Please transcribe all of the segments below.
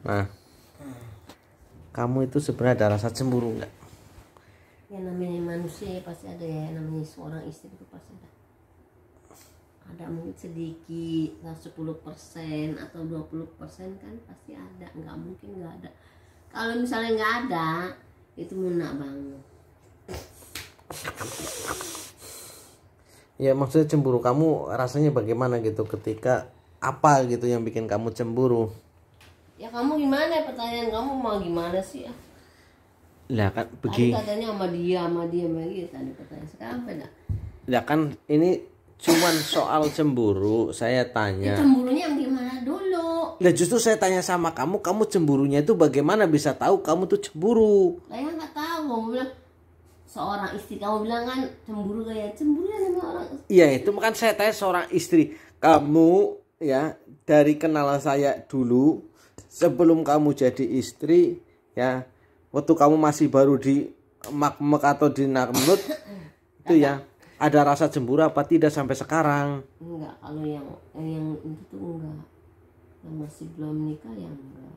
nah kamu itu sebenarnya ada rasa cemburu nggak ya namanya manusia pasti ada ya namanya seorang istri itu pasti ada ada mungkin sedikit lah 10% atau 20% kan pasti ada nggak mungkin nggak ada kalau misalnya nggak ada itu munak banget ya maksudnya cemburu kamu rasanya bagaimana gitu ketika apa gitu yang bikin kamu cemburu ya kamu gimana pertanyaan kamu mau gimana sih ya lah kan begini tadi katanya sama dia sama dia sama ya, tadi pertanyaan sekarang apa enggak lah kan ini cuman soal cemburu saya tanya ya, cemburunya yang gimana dulu lah justru saya tanya sama kamu kamu cemburunya itu bagaimana bisa tahu kamu tuh cemburu saya nggak tahu kamu bilang seorang istri kamu bilang kan cemburu kayak cemburu kan sama orang iya itu kan saya tanya seorang istri kamu ya dari kenalan saya dulu sebelum kamu jadi istri ya waktu kamu masih baru di makmek atau di nakmut itu ya ada rasa cemburu apa tidak sampai sekarang enggak kalau yang eh, yang itu tuh enggak yang masih belum nikah yang enggak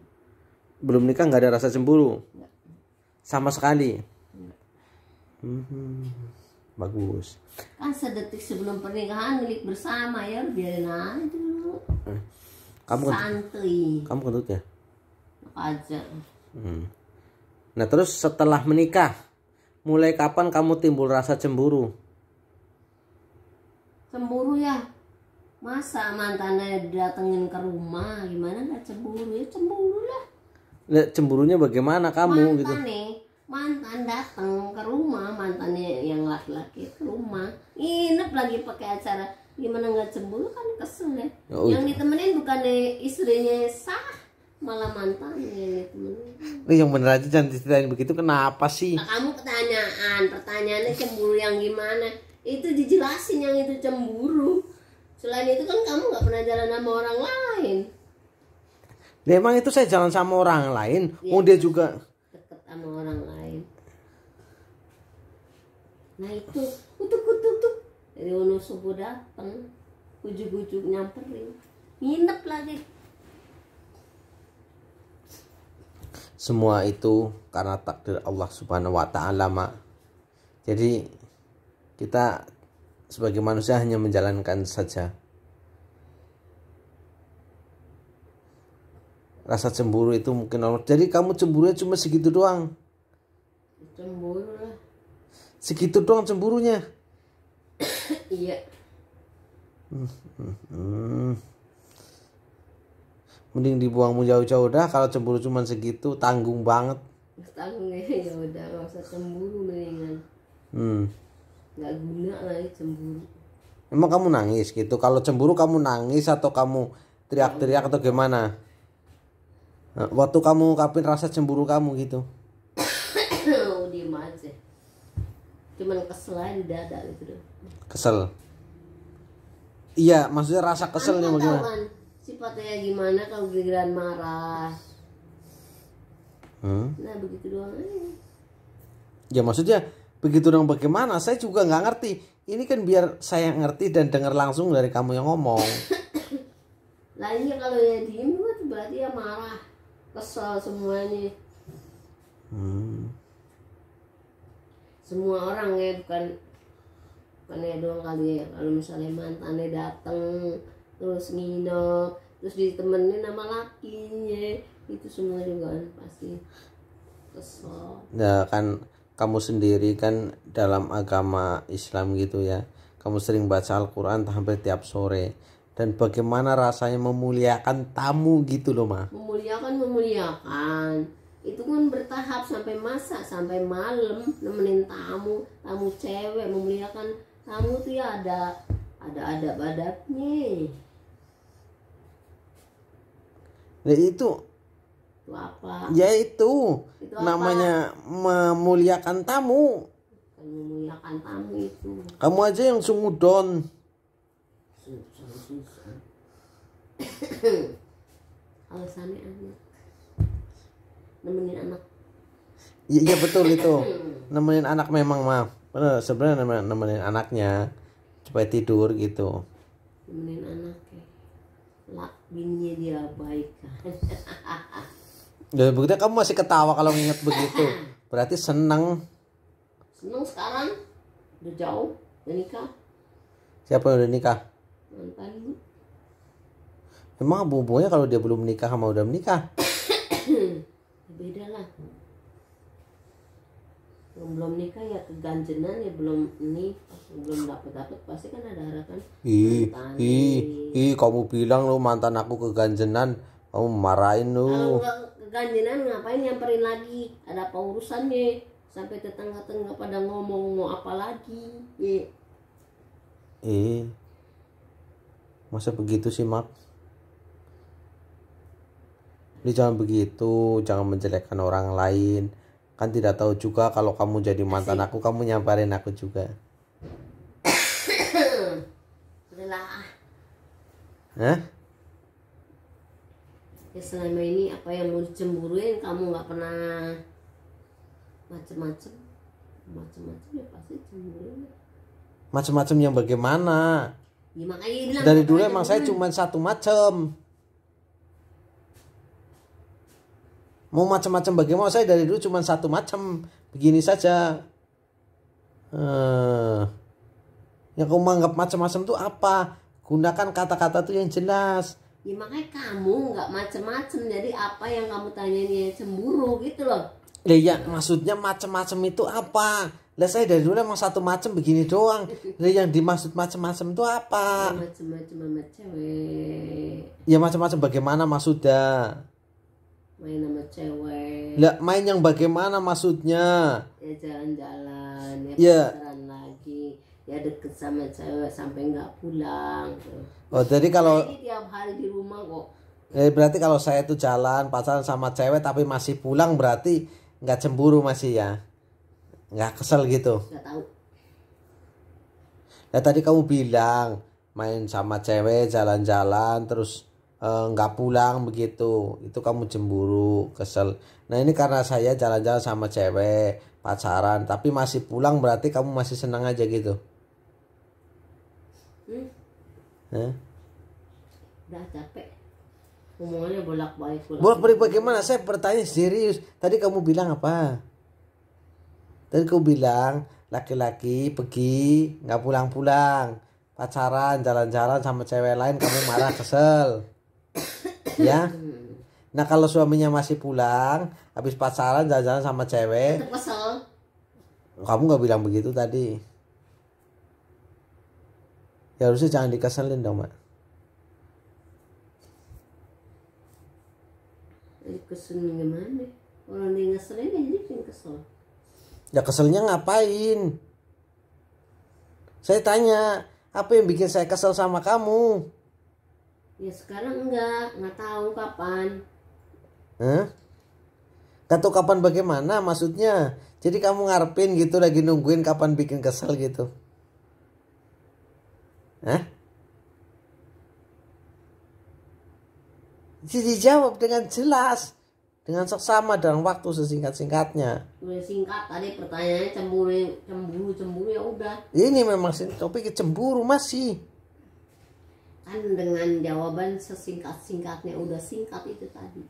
belum nikah enggak ada rasa cemburu enggak. sama sekali Hmm, bagus kan sedetik sebelum pernikahan milik bersama ya biarin aja dulu eh, kamu kan, kamu kentut ya aja hmm. nah terus setelah menikah mulai kapan kamu timbul rasa cemburu cemburu ya masa mantannya datengin ke rumah gimana nggak cemburu ya cemburu lah cemburunya bagaimana kamu gitu? mantan gitu nih mantan datang ke rumah mantannya yang laki-laki ke rumah nginep lagi pakai acara gimana nggak cemburu kan kesel ya, ya oh, yang ditemenin bukan istrinya sah malah mantan yang ditemenin yang bener aja cantik diceritain begitu kenapa sih nah, kamu pertanyaan pertanyaannya cemburu yang gimana itu dijelasin yang itu cemburu selain itu kan kamu nggak pernah jalan sama orang lain memang ya, itu saya jalan sama orang lain ya, oh dia juga deket sama orang lain nah itu kutuk kutuk dari Wono subuh datang ujuk-ujuk nyamperin nginep lagi semua itu karena takdir Allah Subhanahu wa taala, Mak. Jadi kita sebagai manusia hanya menjalankan saja. Rasa cemburu itu mungkin allah. Jadi kamu cemburunya cuma segitu doang. Cemburu lah. Segitu doang cemburunya. Iya. Mending dibuangmu jauh-jauh dah kalau cemburu cuma segitu tanggung banget. Tanggung ya, ya udah gak usah cemburu mendingan. Hmm. Gak guna lagi cemburu. Emang kamu nangis gitu? Kalau cemburu kamu nangis atau kamu teriak-teriak atau gimana? Nah, waktu kamu ungkapin rasa cemburu kamu gitu? cuman kesel aja di dada gitu deh. kesel iya maksudnya rasa keselnya kan Anak bagaimana kan, sifatnya gimana kalau giliran marah hmm? nah begitu doang aja ya maksudnya begitu dong bagaimana saya juga nggak ngerti ini kan biar saya ngerti dan dengar langsung dari kamu yang ngomong lah iya kalau ya diem berarti ya marah kesel semuanya hmm semua orang ya bukan bukan ya doang kali ya kalau misalnya mantannya datang terus nginep terus ditemenin sama lakinya itu semua juga kan pasti kesel Nah kan kamu sendiri kan dalam agama Islam gitu ya kamu sering baca Al-Quran hampir tiap sore dan bagaimana rasanya memuliakan tamu gitu loh mah memuliakan memuliakan itu kan bertahap sampai masa sampai malam nemenin tamu tamu cewek memuliakan tamu tuh ya ada ada ada adabnya ya itu itu apa ya itu, itu namanya memuliakan tamu memuliakan tamu itu kamu aja yang sungudon alasannya apa? nemenin anak iya ya betul itu nemenin anak memang maaf benar sebenarnya nemenin, nemenin anaknya supaya tidur gitu nemenin anak ya. lah bininya baik kan? ya buktinya kamu masih ketawa kalau ingat begitu berarti senang senang sekarang udah jauh udah nikah siapa yang udah nikah mantan emang hubungannya kalau dia belum nikah sama udah menikah beda lah belum belum nikah ya keganjenan ya belum ini belum dapat dapat pasti kan ada harapan ih ih ih kamu bilang lo mantan aku keganjenan kamu marahin lo keganjenan ngapain nyamperin lagi ada apa urusannya sampai tetangga-tetangga pada ngomong mau apa lagi ih eh masa begitu sih mak ini jangan begitu, jangan menjelekkan orang lain. Kan tidak tahu juga kalau kamu jadi mantan aku, kamu nyamparin aku juga. Udahlah. Ah. Hah? Ya selama ini apa yang mau dicemburuin kamu nggak pernah macem-macem macem-macem ya pasti cemburuin macem-macem yang bagaimana ya, makanya dari dulu emang saya cuma satu macem mau macam-macam bagaimana saya dari dulu cuma satu macam begini saja eh, yang kamu menganggap macam-macam itu apa gunakan kata-kata tuh yang jelas ya makanya kamu nggak macam-macam? jadi apa yang kamu tanyain ya cemburu gitu loh ya, ya maksudnya macam-macam itu apa lah saya dari dulu emang satu macam begini doang lah yang dimaksud macam-macam itu apa Macam-macam cewek ya macam-macam bagaimana maksudnya main sama cewek nggak main yang bagaimana maksudnya ya jalan-jalan ya yeah. lagi ya deket sama cewek sampai nggak pulang oh jadi kalau jadi tiap hari di rumah kok eh berarti kalau saya itu jalan pacaran sama cewek tapi masih pulang berarti nggak cemburu masih ya nggak kesel gitu nggak tahu ya tadi kamu bilang main sama cewek jalan-jalan terus Eh, nggak e, pulang begitu itu kamu cemburu kesel nah ini karena saya jalan-jalan sama cewek pacaran tapi masih pulang berarti kamu masih senang aja gitu hmm? udah capek bolak balik bolak balik, bolak bagaimana saya bertanya serius tadi kamu bilang apa tadi kamu bilang laki-laki pergi nggak pulang-pulang pacaran jalan-jalan sama cewek lain kamu marah kesel ya nah kalau suaminya masih pulang habis pacaran jalan-jalan sama cewek kesel kamu nggak bilang begitu tadi ya harusnya jangan dikeselin dong mak keselin gimana orang yang ngeselin ya jadi kesel ya keselnya ngapain saya tanya apa yang bikin saya kesel sama kamu ya sekarang enggak nggak tahu kapan Hah? Gak tahu kapan bagaimana maksudnya jadi kamu ngarepin gitu lagi nungguin kapan bikin kesel gitu Eh? Jadi jawab dengan jelas dengan seksama dalam waktu sesingkat-singkatnya. singkat tadi pertanyaannya cemburu, cemburu, cemburu ya udah. Ini memang topik cemburu masih pertanyaan dengan jawaban sesingkat-singkatnya udah singkat itu tadi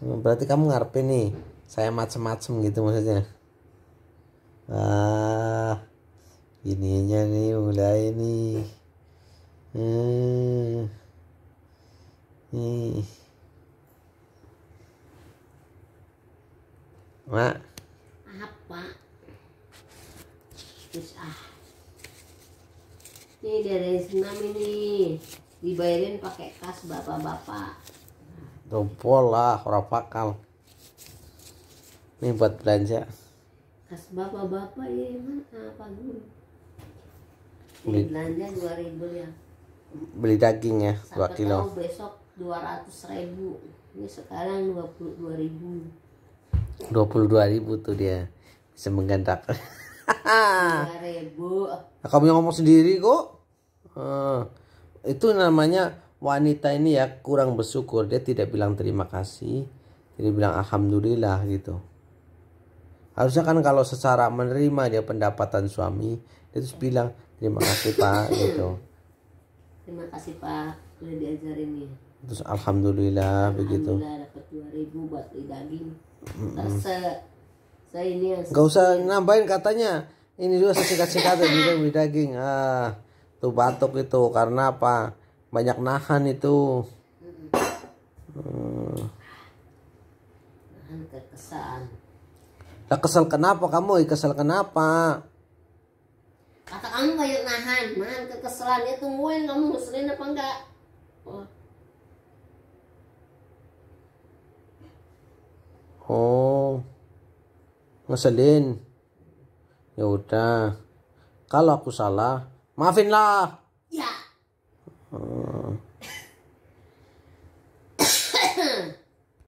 oh, berarti kamu ngarepin nih saya macem-macem gitu maksudnya ah ininya nih mulai nih eh, hmm. nih mak apa Terus ah ini dari senam ini dibayarin pakai kas bapak-bapak dompol lah orang pakal ini buat belanja kas bapak-bapak ya mana apa gue beli belanja dua ribu ya beli daging ya dua kilo tahu besok dua ratus ribu ini sekarang dua puluh dua ribu dua puluh dua ribu tuh dia bisa menggantak. 2000. Nah, kamu yang ngomong sendiri kok. Uh, itu namanya wanita ini ya kurang bersyukur. Dia tidak bilang terima kasih, tidak bilang alhamdulillah gitu. Harusnya kan kalau secara menerima dia pendapatan suami, dia terus bilang terima kasih Pak gitu. Terima kasih Pak, sudah diajarin ya. Terus alhamdulillah, alhamdulillah begitu. Alhamdulillah dapat ribu buat beli daging. Mm Terus saya Gak usah nambahin katanya. Ini juga sesingkat sikat juga ya, beli daging. Ah, tuh batuk itu karena apa? Banyak nahan itu. Hmm. Nahan kesel kenapa kamu? Kesel kenapa? Kata kamu banyak nahan, nahan Kekeselan ya tungguin kamu ngeselin apa enggak? Oh. oh ngeselin ya udah kalau aku salah maafinlah ya hmm.